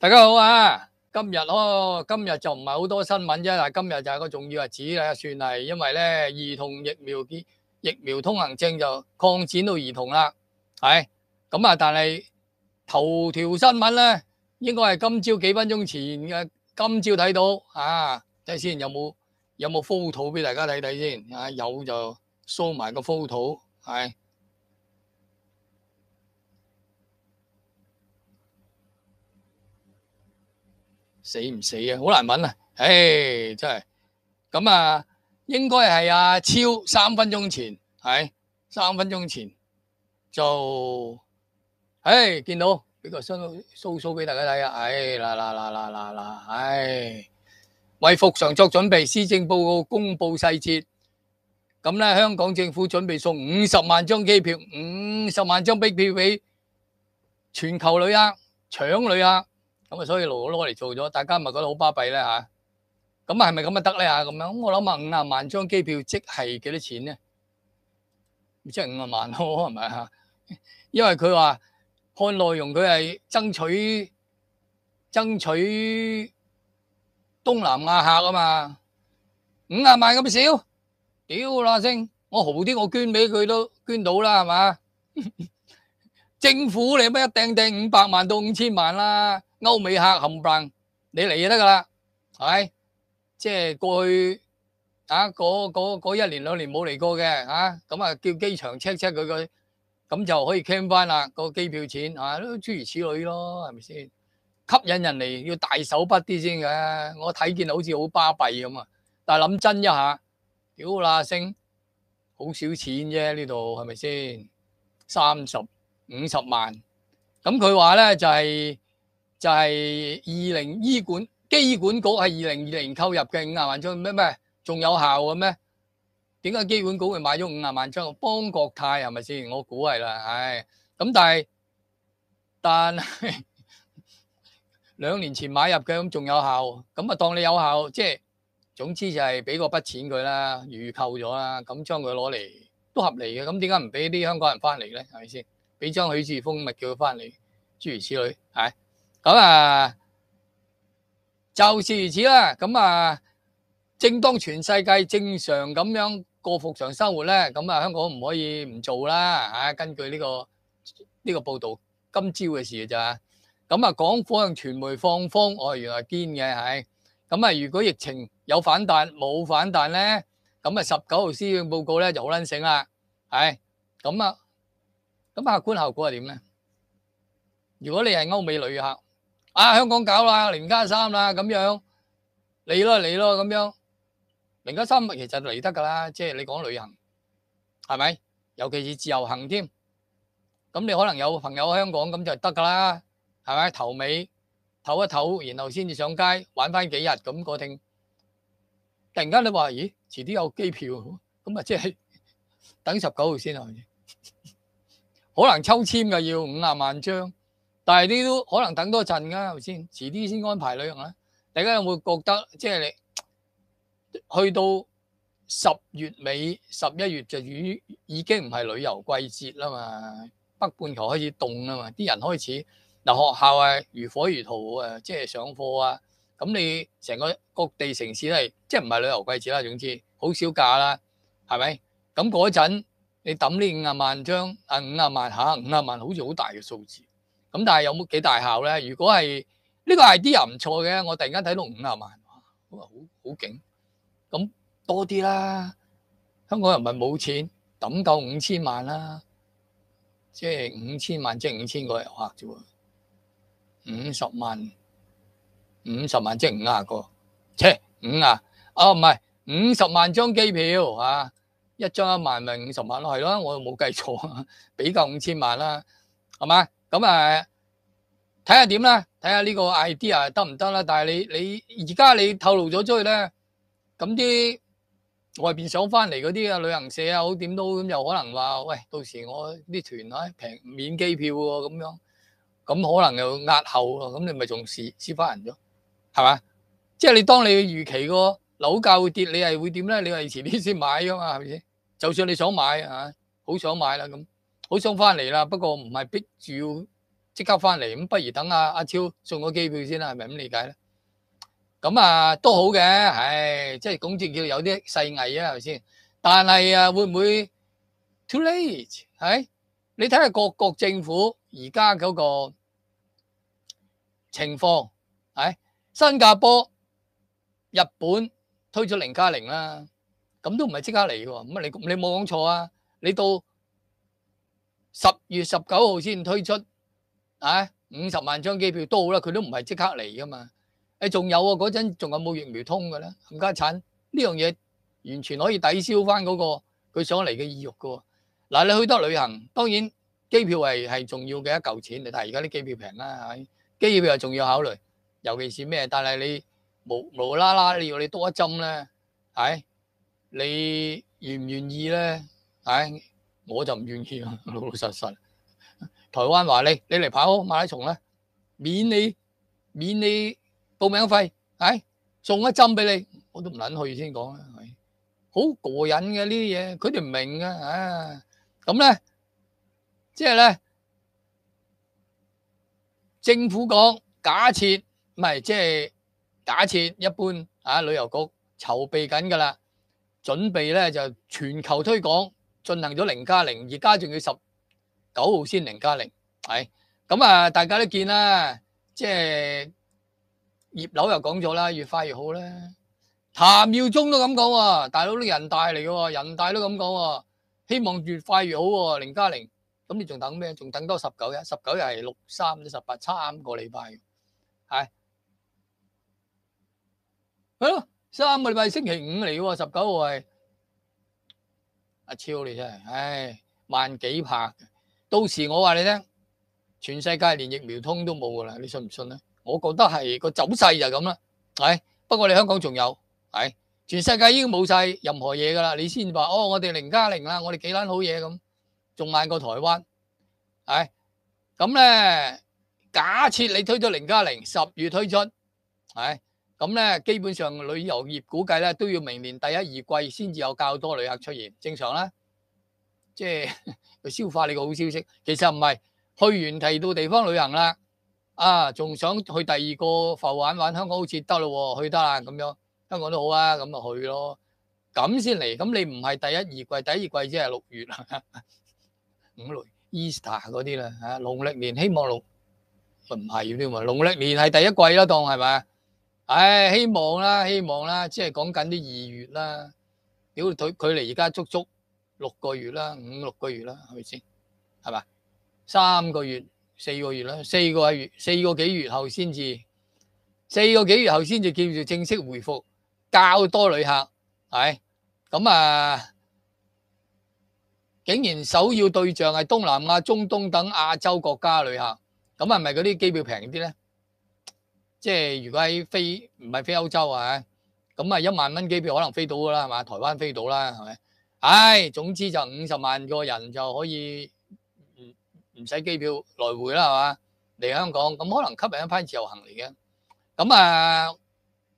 大家好啊！今日哦，今日就唔系好多新闻啫，但今日就系个重要日子啦，算系，因为咧儿童疫苗嘅疫苗通行证就扩展到儿童啦，系咁啊！但系头条新闻咧，应该系今朝几分钟前嘅，今朝睇到啊，睇先有冇有冇 photo 俾大家睇睇先啊，有就扫埋个 photo 系。死唔死啊？好难揾啊！唉，真系咁啊，应该系阿超三分钟前系三分钟前就唉见到，俾个新苏苏俾大家睇下，唉，啦啦啦啦啦啦，唉，为复常作准备，施政报告公布细节。咁咧，香港政府准备送五十万张机票，五十万张机票俾全球旅客抢旅客。咁啊，所以攞攞嚟做咗，大家咪覺得好巴閉啦嚇。咁啊，係咪咁啊得咧啊？咁樣，我諗下五啊萬張機票，即係幾多錢咧？即係五啊萬咯，係咪啊？因為佢話看內容，佢係爭取爭取東南亞客啊嘛。五啊萬咁少，屌啦，星！我豪啲，我捐俾佢都捐到啦，係嘛？政府你乜一掟掟五百萬到五千萬啦？欧美客冚棒，你嚟就得噶啦，系咪？即系过去啊，嗰嗰嗰一年兩年冇嚟過嘅，啊咁啊叫機場 check check 佢佢，咁就可以 claim 翻啦個機票錢，啊都諸如此類咯，係咪先？吸引人嚟要大手筆啲先嘅，我睇見好似好巴閉咁啊，但係諗真一下，屌啦星，好少錢啫呢度，係咪先？三十五十萬，咁佢話咧就係。就係二零醫管機管局係二零二零購入嘅五廿萬張，咩咩仲有效嘅咩？點解機管局會買咗五廿萬張邦國泰係咪先？我估係啦，唉咁但係但係 兩年前買入嘅咁仲有效，咁啊當你有效，即係總之就係俾個筆錢佢啦，預購咗啦，咁將佢攞嚟都合理嘅。咁點解唔俾啲香港人翻嚟咧？係咪先俾張許志峰咪叫佢翻嚟？諸如此類係。咁啊，就是如此啦。咁啊，正当全世界正常咁样过复常生活咧，咁啊，香港唔可以唔做啦。啊，根据呢个呢个报道，今朝嘅事嘅咋？咁啊，港府向传媒放风，哦，原来坚嘅系。咁啊，如果疫情有反弹，冇反弹咧，咁啊，十九号施政报告咧就好捻醒啦。系咁啊，咁客观效果系点咧？如果你系欧美旅客。啊！香港搞啦，零加三啦咁樣，嚟咯嚟咯咁樣，年加三其實嚟得噶啦，即係你講旅行係咪？尤其是自由行添，咁你可能有朋友喺香港咁就得噶啦，係咪頭尾唞一唞，然後先至上街玩翻幾日咁過定。突然間你話咦，遲啲有機票咁啊，即係等十九號先啊？可能抽签噶要五廿萬張。但啲都可能等多陣㗎，系咪先？遲啲先安排旅行啦。大家有冇覺得，即係你 去到十月尾、十一月就已已經唔係旅遊季節啦嘛？北半球開始凍啦嘛，啲人開始嗱學校啊如火如荼啊，即係上課啊。咁你成個各地城市都系即係唔係旅遊季節啦。總之好少假啦，係咪？咁嗰陣你抌呢五啊萬張啊，五啊萬吓五啊萬好似好大嘅數字。咁但係有冇幾大效咧？如果係呢個 idea 唔錯嘅，我突然間睇到五廿萬，哇！好好勁，咁多啲啦。香港人唔冇錢，揼夠五千萬啦，即係五千萬即係五千個遊客啫喎。五十萬，五十萬即係五廿個，切五廿，哦唔係五十萬張機票啊，一張一萬咪五十萬咯，係咯，我冇計錯啊，夠五千萬啦，係咪？咁啊，睇下點啦，睇下呢個 idea 得唔得啦？但係你你而家你透露咗出去咧，咁啲外邊想翻嚟嗰啲啊，旅行社啊，好點都咁又可能話，喂，到時我啲團啊平免機票喎，咁樣，咁可能又壓後喎，咁你咪仲蝕蝕翻人咗，係嘛？即係你當你預期個樓價會跌，你係會點咧？你係遲啲先買噶嘛，係咪先？就算你想買啊，好想買啦咁。好想翻嚟啦，不過唔係逼住要即刻翻嚟，咁不如等阿阿超送個機票先啦，係咪咁理解咧？咁啊都好嘅，唉，即係講之叫有啲細藝啊，係咪先？但係啊，會唔會 too late？係你睇下各國政府而家嗰個情況，係新加坡、日本推出零加零啦，咁都唔係即刻嚟嘅喎。你，你冇講錯啊，你到。十月十九号先推出，啊五十万张机票都好啦，佢都唔系即刻嚟噶嘛。诶仲有啊，嗰阵仲有冇疫苗通嘅咧，冚家铲呢样嘢完全可以抵消翻嗰个佢想嚟嘅意欲噶。嗱，你去得旅行，当然机票系系重要嘅一嚿钱但系而家啲机票平啦，系机票又重要考虑，尤其是咩？但系你无无啦啦你要你多一针咧，系你愿唔愿意咧？系。我就唔願意咯，老老實實。台灣話你，你嚟跑馬拉松咧，免你免你報名費，係送一針俾你，我都唔撚去先講啦，好過癮嘅呢啲嘢，佢哋唔明嘅，唉，咁咧即係咧政府講，假設唔係即係假設一般啊旅遊局籌備緊噶啦，準備咧就全球推廣。進行咗零加零，而家仲要十九號先零加零，係咁啊！大家都見啦，即係葉柳又講咗啦，越快越好啦。譚耀宗都咁講喎，大佬都人大嚟嘅喎，人大都咁講喎，希望越快越好喎，零加零。咁你仲等咩？仲等多十九日，十九日係六三十八三個禮拜，係啊，三個禮拜星期五嚟喎，十九號係。阿超你真系，唉，万几拍，到时我话你听，全世界连疫苗通都冇噶啦，你信唔信咧？我觉得系个走势就咁啦，系。不过你香港仲有，系，全世界已经冇晒任何嘢噶啦，你先话哦，我哋零加零啦，我哋几捻好嘢咁，仲慢过台湾，系。咁咧，假设你推咗零加零，十月推出，系。咁咧，基本上旅遊業估計咧都要明年第一二季先至有較多旅客出現，正常啦。即係 消化你個好消息。其實唔係，去完提到地方旅行啦，啊，仲想去第二個浮玩玩香港好似得咯喎，去得啊咁樣，香港都好啊，咁就去咯。咁先嚟，咁你唔係第一二季，第一季即係六月啊，五六 Easter 嗰啲啦嚇，農曆年希望六，唔係啲喎，農曆年係第一季咯，當係是唉，希望啦，希望啦，即系讲紧啲二月啦，屌佢，距离而家足足六个月啦，五六个月啦，系咪先？系嘛，三个月、四个月啦，四个月、四个几月后先至，四个几月后先至叫做正式回复，较多旅客，系，咁啊，竟然首要对象系东南亚、中东等亚洲国家旅客，咁系咪嗰啲机票平啲咧？即係如果喺飛唔係飛歐洲啊，咁啊一萬蚊機票可能飛到噶啦，係嘛？台灣飛到啦，係咪？唉，總之就五十萬個人就可以唔唔使機票來回啦，係嘛？嚟香港咁可能吸引一班自由行嚟嘅。咁啊，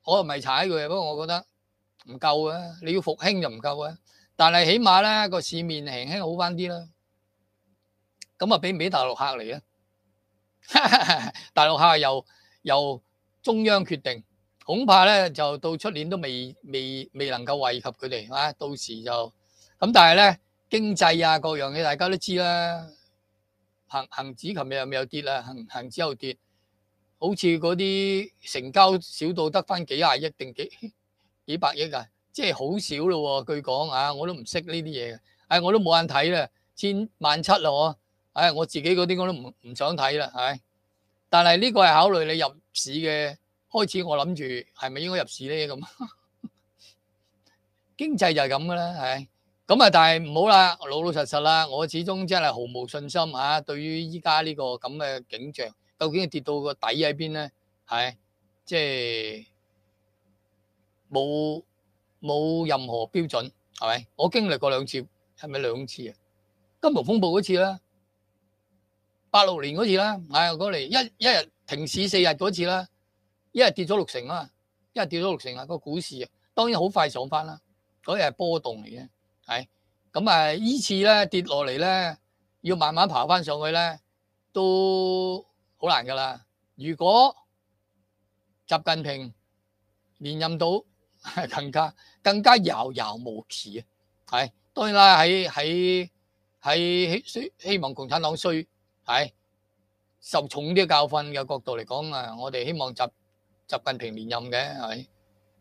我又咪踩佢，不過我覺得唔夠啊。你要復興就唔夠啊，但係起碼咧個市面輕輕好翻啲啦。咁啊俾唔俾大陸客嚟啊？大陸客又又～中央決定，恐怕咧就到出年都未未未能夠惠及佢哋啊！到時就咁，但係咧經濟啊各樣嘢大家都知啦。恒恒指琴日有咪有跌啦，恒恒指又跌，好似嗰啲成交少到得翻幾廿億定幾幾百億啊？即係好少咯喎！據講啊，我都唔識呢啲嘢我都冇眼睇啦，千萬七啦我，唉，我自己嗰啲我都唔唔想睇啦，係，但係呢個係考慮你入。市嘅開始，我諗住係咪應該入市咧？咁經濟就係咁嘅啦，係咁啊！但係唔好啦，老老實實啦。我始終真係毫無信心嚇，對於依家呢個咁嘅景象，究竟係跌到個底喺邊咧？係即係冇冇任何標準，係咪？我經歷過兩次，係咪兩次啊？金融風暴嗰次啦，八六年嗰次啦，係嗰年一一日。停市四日嗰次啦，一日跌咗六成啊，一日跌咗六成啊，個股市啊當然好快上翻啦，嗰日係波動嚟嘅，係咁啊依次咧跌落嚟咧，要慢慢爬翻上去咧都好難噶啦。如果習近平連任到，更加更加遙遙無期啊，係當然啦，喺喺喺希希希望共產黨衰，係。受重啲教訓嘅角度嚟講啊，我哋希望習習近平連任嘅係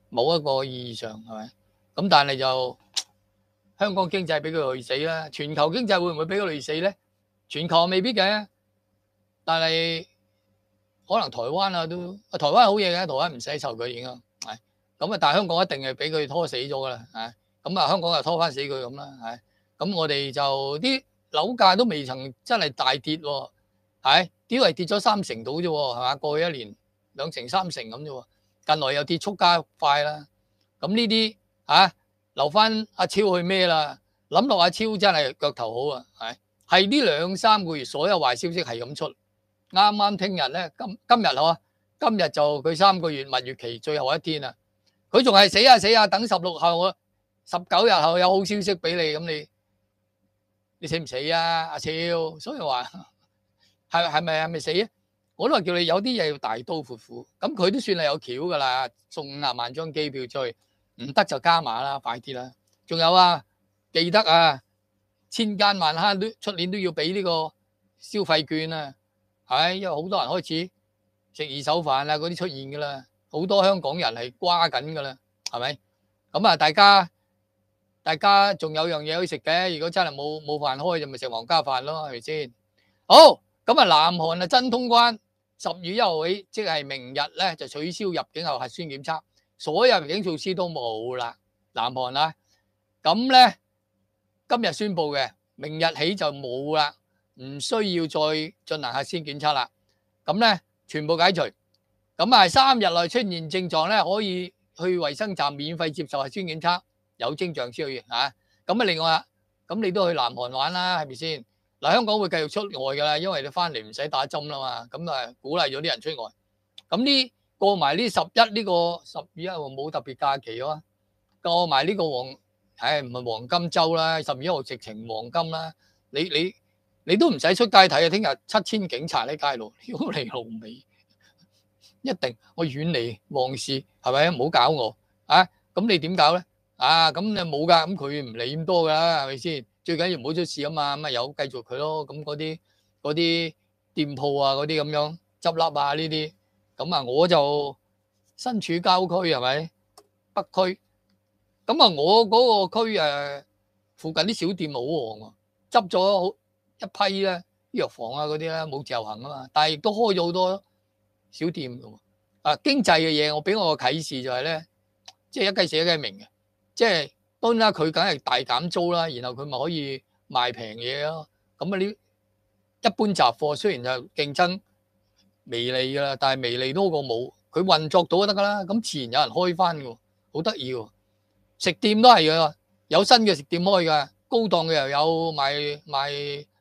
冇一個意義上係咪咁？但係就 香港經濟俾佢累死啦，全球經濟會唔會俾佢累死咧？全球未必嘅，但係可能台灣啊都啊台灣好嘢嘅，台灣唔使受佢影響係咁啊。但係香港一定係俾佢拖死咗㗎啦，係咁啊。香港又拖翻死佢咁啦，係咁我哋就啲樓價都未曾真係大跌喎，係。以為跌咗三成到啫喎，係嘛？過去一年兩成三成咁啫喎，近來又跌速加快啦。咁呢啲嚇留翻阿超去咩啦？諗落阿超真係腳頭好啊，係係呢兩三個月所有壞消息係咁出。啱啱聽日咧，今今日嗬，今日就佢三個月蜜月期最後一天啊！佢仲係死啊死啊，等十六後啊十九日後有好消息俾你，咁你你死唔死啊？阿超，所以話。系系咪啊？咪死啊！我都话叫你有啲嘢要大刀阔斧，咁佢都算系有桥噶啦，送五廿万张机票出去，唔得就加码啦，快啲啦！仲有啊，记得啊，千間万悭都出年都要俾呢个消费券啊，系咪？因为好多人开始食二手饭啊嗰啲出现噶啦，好多香港人系瓜紧噶啦，系咪？咁啊，大家大家仲有样嘢可以食嘅，如果真系冇冇饭开，就咪食皇家饭咯，系咪先？好。咁啊，南韓啊真通關，十月一號起，即係明日咧就取消入境後核酸檢測，所有入境措施都冇啦。南韓啊，咁咧今日宣布嘅，明日起就冇啦，唔需要再進行核酸檢測啦。咁咧全部解除，咁啊三日內出現症狀咧可以去衛生站免費接受核酸檢測，有症狀需要啊。咁啊另外，啊，咁你都去南韓玩啦，係咪先？嗱，香港會繼續出外㗎啦，因為你翻嚟唔使打針啦嘛，咁啊鼓勵咗啲人出外。咁呢過埋呢十一呢個十月一號冇特別假期喎，過埋呢個黃，唉唔係黃金周啦，十二一號直情黃金啦。你你你都唔使出街睇啊，聽日七千警察喺街度，屌你老味，一定我遠離黃事係咪唔好搞我啊！咁你點搞咧？啊咁你冇㗎，咁佢唔理咁多㗎，係咪先？最緊要唔好出事啊嘛，咁咪有繼續佢咯。咁嗰啲嗰啲店鋪啊，嗰啲咁樣執笠啊呢啲，咁啊我就身處郊區係咪北區？咁啊我嗰個區誒附近啲小店好旺喎，執咗好一批咧藥房啊嗰啲咧冇自由行啊嘛，但係亦都開咗好多小店㗎喎。啊經濟嘅嘢，我俾我個啟示就係咧，即係一計死一計明嘅，即係。當然啦，佢梗係大減租啦，然後佢咪可以賣平嘢咯。咁啊，呢一般雜貨雖然就競爭微利噶啦，但係微利多過冇，佢運作到得噶啦。咁自然有人开翻嘅，好得意喎。食店都係嘅，有新嘅食店开嘅，高檔嘅又有卖卖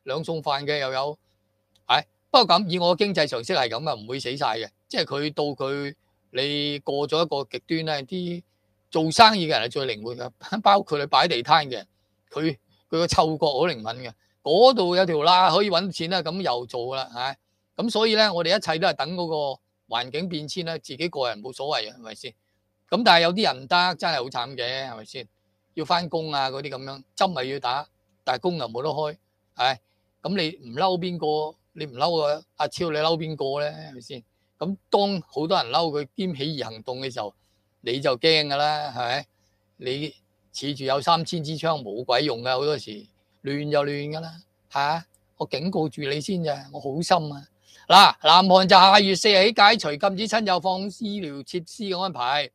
两餸飯嘅又有。系不過咁，以我經濟常識系咁啊，唔會死晒嘅。即係佢到佢你過咗一個極端咧，啲。做生意嘅人係最靈活嘅，包括你擺地攤嘅，佢佢個嗅覺好靈敏嘅。嗰度有條罅可以揾錢啦，咁又做啦，係咪？咁所以咧，我哋一切都係等嗰個環境變遷啦，自己個人冇所謂嘅，係咪先？咁但係有啲人唔得，真係好慘嘅，係咪先？要翻工啊嗰啲咁樣針咪要打，但係工又冇得開，係咁你唔嬲邊個？你唔嬲阿阿超，你嬲邊個咧？係咪先？咁當好多人嬲佢兼起而行動嘅時候。你就驚噶啦，係咪？你恃住有三千支槍冇鬼用噶，好多時亂就亂噶啦我警告住你先咋，我好心啊。嗱，南韓就下月四日起解除禁止親友放醫療設施嘅安排，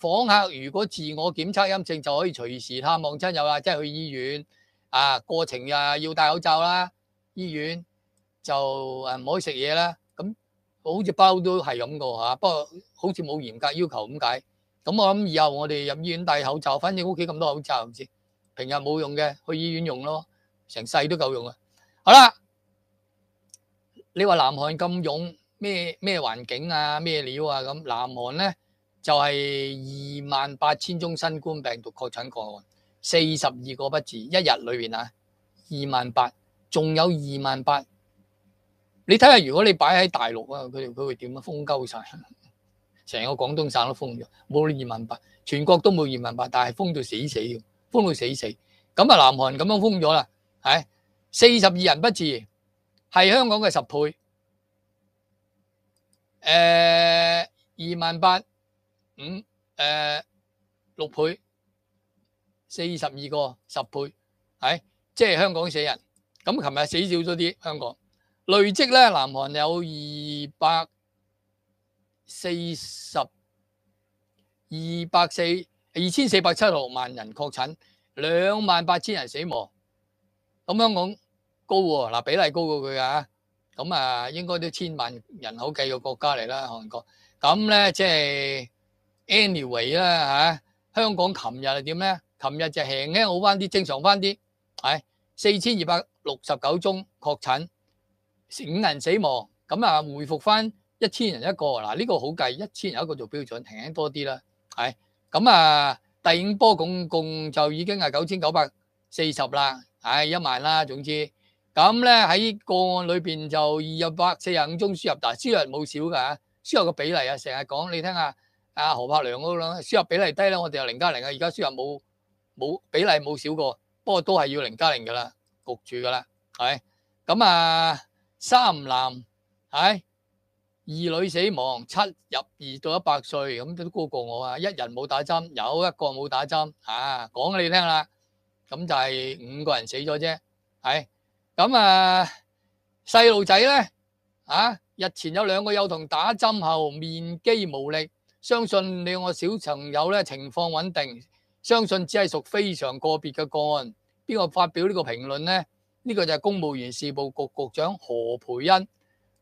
訪客如果自我檢測陰性就可以隨時探望親友啦，即係去醫院啊。過程啊要戴口罩啦，醫院就唔可以食嘢啦。咁好似包都係咁個嚇，不過好似冇嚴格要求咁解。咁我谂以后我哋入医院戴口罩，反正屋企咁多口罩，唔知平日冇用嘅，去医院用咯，成世都够用啊！好啦，你话南韩咁勇，咩咩环境啊，咩料啊咁？南韩咧就系二万八千宗新冠病毒确诊个案，四十二个不治，一日里边啊，二万八，仲有二万八，你睇下如果你摆喺大陆啊，佢佢会点啊？封鸠晒！成個廣東省都封咗，冇二萬八，全國都冇二萬八，但係封到死死嘅，封到死死。咁啊，南韓咁樣封咗啦，係四十二人不治，係香港嘅十倍。誒二萬八五誒六倍，四十二個十倍，係即係香港死人。咁琴日死少咗啲香港累積咧，南韓有二百。四十二百四二千四百七十六萬人確診，兩萬八千人死亡。咁香港高喎，嗱比例高過佢啊。咁啊，應該都千萬人口計嘅國家嚟啦，韓國。咁咧即系 anyway 啦吓，香港琴日係點咧？琴日就輕輕好翻啲，正常翻啲。係四千二百六十九宗確診，五人死亡。咁啊，回復翻。一千人一個嗱，呢個好計，一千人一個做標準，平多啲啦。係咁啊，第五波共共就已經係九千九百四十啦，係一萬啦。總之咁咧喺個案裏邊就二百四十五宗輸入，但輸入冇少㗎，輸入個比例啊，成日講你聽下阿何柏良嗰個輸入比例低啦，我哋又零加零啊，而家輸入冇冇比例冇少過，不過都係要零加零㗎啦，焗住㗎啦，係咁啊，三男係。二女死亡，七入二到一百岁，咁都高过我啊！一人冇打针，有一个冇打针，啊，讲你听啦，咁就系五个人死咗啫，系咁啊，细路仔咧，啊，日前有两个幼童打针后面肌无力，相信你我小朋友咧情况稳定，相信只系属非常个别嘅个案，边个发表呢个评论咧？呢个就系公务员事务局局长何培恩。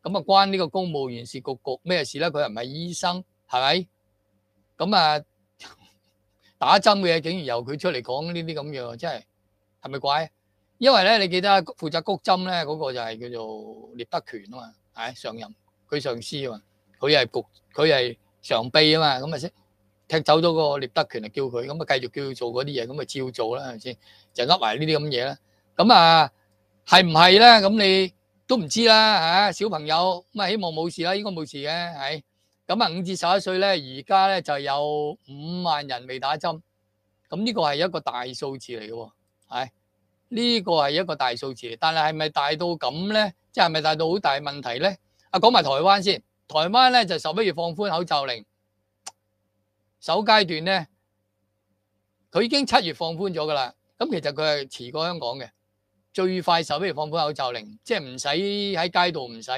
咁啊，关呢个公务员事局局咩事咧？佢又唔系医生，系咪？咁啊，打针嘅嘢竟然由佢出嚟讲呢啲咁样，真系系咪怪？因为咧，你记得负责谷针咧，嗰个就系叫做聂德权啊嘛，系上任佢上司啊嘛，佢系局，佢系常秘啊嘛，咁啊先踢走咗个聂德权就叫佢咁啊继续叫佢做嗰啲嘢，咁啊照做啦，系咪先？就噏埋呢啲咁嘢啦。咁啊，系唔系咧？咁你？都唔知啦嚇，小朋友咁啊，希望冇事啦，應該冇事嘅係。咁啊，五至十一歲咧，而家咧就有五萬人未打針，咁呢個係一個大數字嚟嘅喎，係呢個係一個大數字。但係係咪大到咁咧？即係咪大到好大問題咧？啊，講埋台灣先，台灣咧就十一月放寬口罩令，首階段咧佢已經七月放寬咗噶啦。咁其實佢係遲過香港嘅。最快手，不如放款口罩令，即係唔使喺街度唔使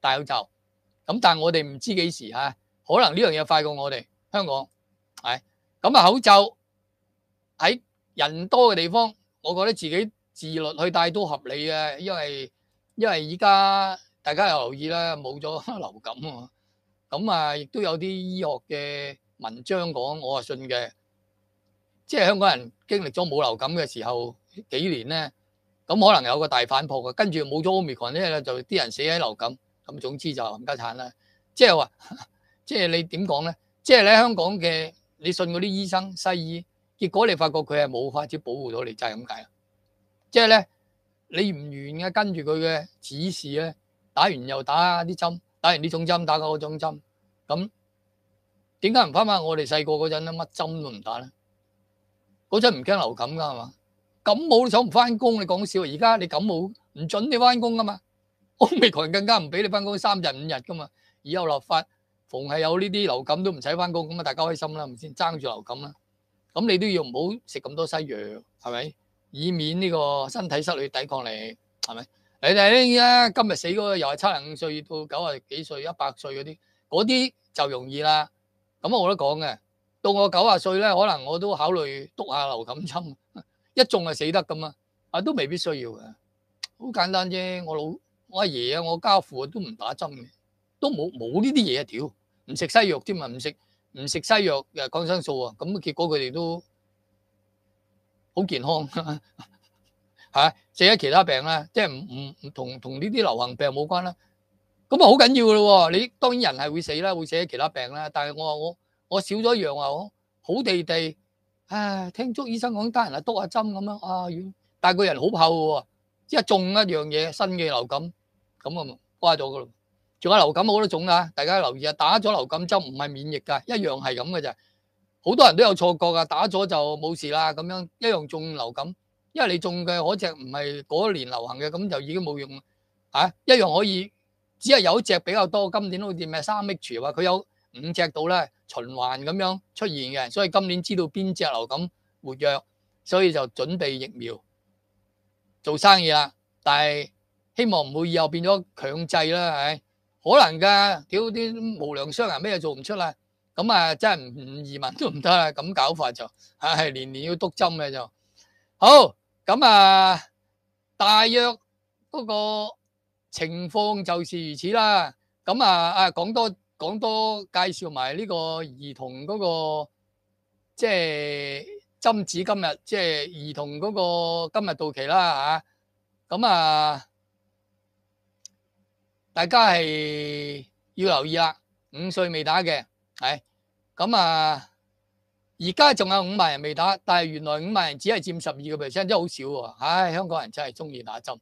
戴口罩。咁但係我哋唔知幾時嚇，可能呢樣嘢快過我哋香港係咁啊！口罩喺人多嘅地方，我覺得自己自律去戴都合理嘅，因為因為而家大家又留意啦，冇咗流感啊，咁啊亦都有啲醫學嘅文章講，我啊信嘅，即係香港人經歷咗冇流感嘅時候幾年咧。咁可能有個大反撲嘅，跟住冇咗 o m 奧密克戎咧，就啲人死喺流感。咁總之就冚家產啦。即係話，即係你點講咧？即係喺香港嘅，你信嗰啲醫生西醫，結果你發覺佢係冇法子保護到你，就係咁解啦。即係咧，你唔願嘅跟住佢嘅指示咧，打完又打啲針，打完啲種針，打嗰種針。咁點解唔翻返我哋細個嗰陣咧乜針都唔打咧？嗰陣唔驚流感㗎係嘛？感冒都想唔翻工，你講笑。而家你感冒唔準你翻工噶嘛？我美國人更加唔俾你翻工三日五日噶嘛。以后立法，逢係有呢啲流感都唔使翻工，咁啊大家開心啦，唔先爭住流感啦。咁你都要唔好食咁多西藥，係咪？以免呢個身體失去抵抗力，係咪？你哋啲啊今日死嗰個又係七十五歲到九廿幾歲、一百歲嗰啲，嗰啲就容易啦。咁啊都得講嘅。到我九十歲咧，可能我都考慮篤下流感針。一中就死得咁啊，啊都未必需要嘅，好简单啫。我老我阿爷啊，我家父啊都唔打针嘅，都冇冇呢啲嘢啊屌，唔食西药添啊，唔食唔食西药诶抗生素啊，咁结果佢哋都好健康，吓 死咗其他病啦，即系唔唔唔同同呢啲流行病冇关啦。咁啊好紧要嘅咯，你当然人系会死啦，会死咗其他病啦，但系我话我我少咗一样啊，好地地。唉，聽篤醫生講單人啊督下針咁樣啊，但系個人好怕喎，即系中一樣嘢新嘅流感咁啊嘛，瓜咗噶啦。仲有流感好多種啦，大家留意啊，打咗流感針唔係免疫㗎，一樣係咁嘅咋。好多人都有錯覺㗎，打咗就冇事啦咁樣，一樣中流感，因為你中嘅嗰只唔係嗰年流行嘅，咁就已經冇用啦一樣可以，只係有一隻比較多，今年好似咩三 H 话佢有。五隻到咧，循環咁樣出現嘅，所以今年知道邊隻流感活躍，所以就準備疫苗做生意啦。但係希望唔會以後變咗強制啦，係可能㗎。屌啲無良商人咩做唔出啦，咁啊真係唔移民都唔得啦，咁搞法就年年要督針嘅就。好咁啊，大約嗰個情況就是如此啦。咁啊啊講多。講多介紹埋呢個兒童嗰個即係針子今日即係兒童嗰個今日到期啦啊！咁啊，大家係要留意啦。五歲未打嘅係咁啊，而家仲有五萬人未打，但係原來五萬人只係佔十二個 percent，真係好少喎。唉，香港人真係中意打針，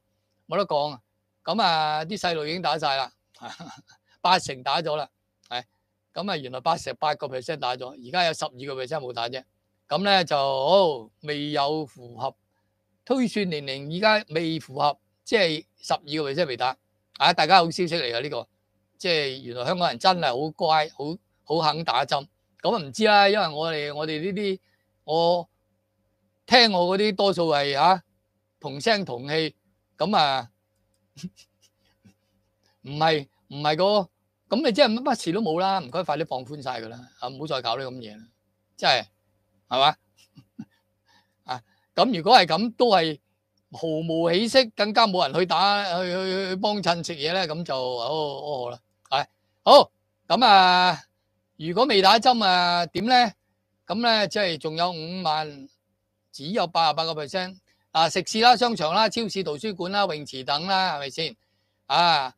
冇得講咁啊，啲細路已經打晒啦，八成打咗啦。咁啊，原來八十八個 percent 打咗，而家有十二個 percent 冇打啫。咁咧就未有符合推算年齡，而家未符合，即係十二個 percent 未打。啊，大家好消息嚟啊！呢個即係原來香港人真係好乖，好好肯打針。咁啊唔知啦，因為我哋我哋呢啲，我聽我嗰啲多數係嚇同聲同氣，咁啊唔係唔係個。咁你即係乜乜事都冇啦，唔該，快啲放寬晒佢啦，啊唔好再搞呢咁嘢啦，真係，係嘛？啊，咁如果係咁，都係毫無起色，更加冇人去打，去去去幫襯食嘢咧，咁就哦好啦，係好咁啊！如果未打針啊，點咧？咁咧即係仲有五萬，只有八十八個 percent，啊食肆啦、商場啦、超市、圖書館啦、泳池等啦，係咪先？啊！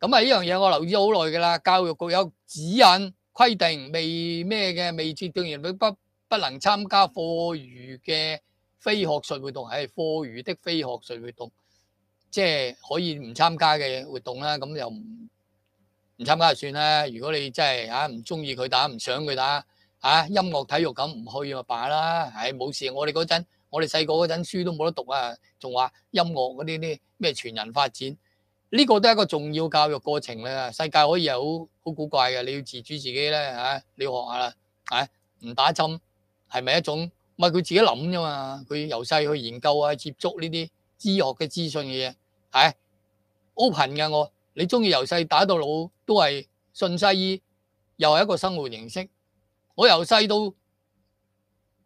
咁啊！依样嘢我留意咗好耐噶啦，教育局有指引規定，未咩嘅，未絕對完全不不能參加課餘嘅非學術活動，係課餘的非學術活動，即係可以唔參加嘅活動啦。咁又唔唔參加就算啦。如果你真係嚇唔中意佢打，唔想佢打嚇音樂體育咁唔去咪罷啦。唉，冇事。我哋嗰陣，我哋細個嗰陣書都冇得讀啊，仲話音樂嗰啲啲咩全人發展。呢個都係一個重要教育過程咧，世界可以係好好古怪嘅，你要自主自己咧嚇，你要學下啦，嚇唔打針係咪一種？唔係佢自己諗啫嘛，佢由細去研究啊，接觸呢啲醫學嘅資訊嘅嘢，係 open 嘅我，你中意由細打到老都係信西醫，又係一個生活形式。我由細到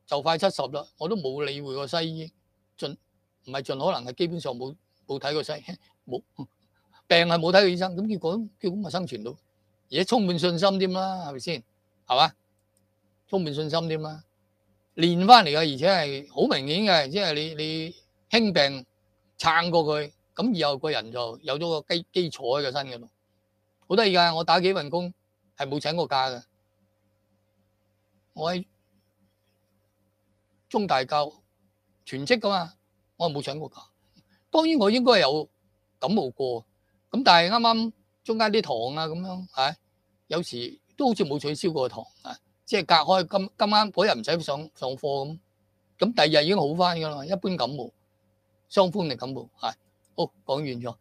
就快七十啦，我都冇理會過西醫，盡唔係盡可能係基本上冇冇睇過西醫，冇。病系冇睇过医生，咁结果结果咪生存到，而且充满信心添啦，系咪先？系嘛，充满信心添啦，练翻嚟噶，而且系好明显嘅，即系你你轻病撑过佢，咁以后个人就有咗个基基础喺个身嘅度，好得意噶，我打几份工系冇请过假嘅，我喺中大教全职噶嘛，我系冇请过假，当然我应该有感冒过。咁但系啱啱中間啲堂啊咁樣，係有時都好似冇取消過堂啊，即係隔開今今晚嗰日唔使上上課咁，咁第二日已經好翻噶啦，一般感冒、傷風定感冒係。好講完咗，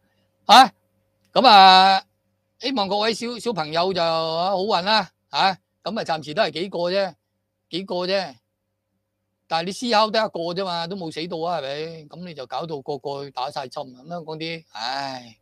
嚇咁啊！希望各位小小朋友就好運啦，嚇咁啊，暫時都係幾個啫，幾個啫。但係你思考得一個啫嘛，都冇死到啊，係咪？咁你就搞到個個打晒針咁樣講啲，唉～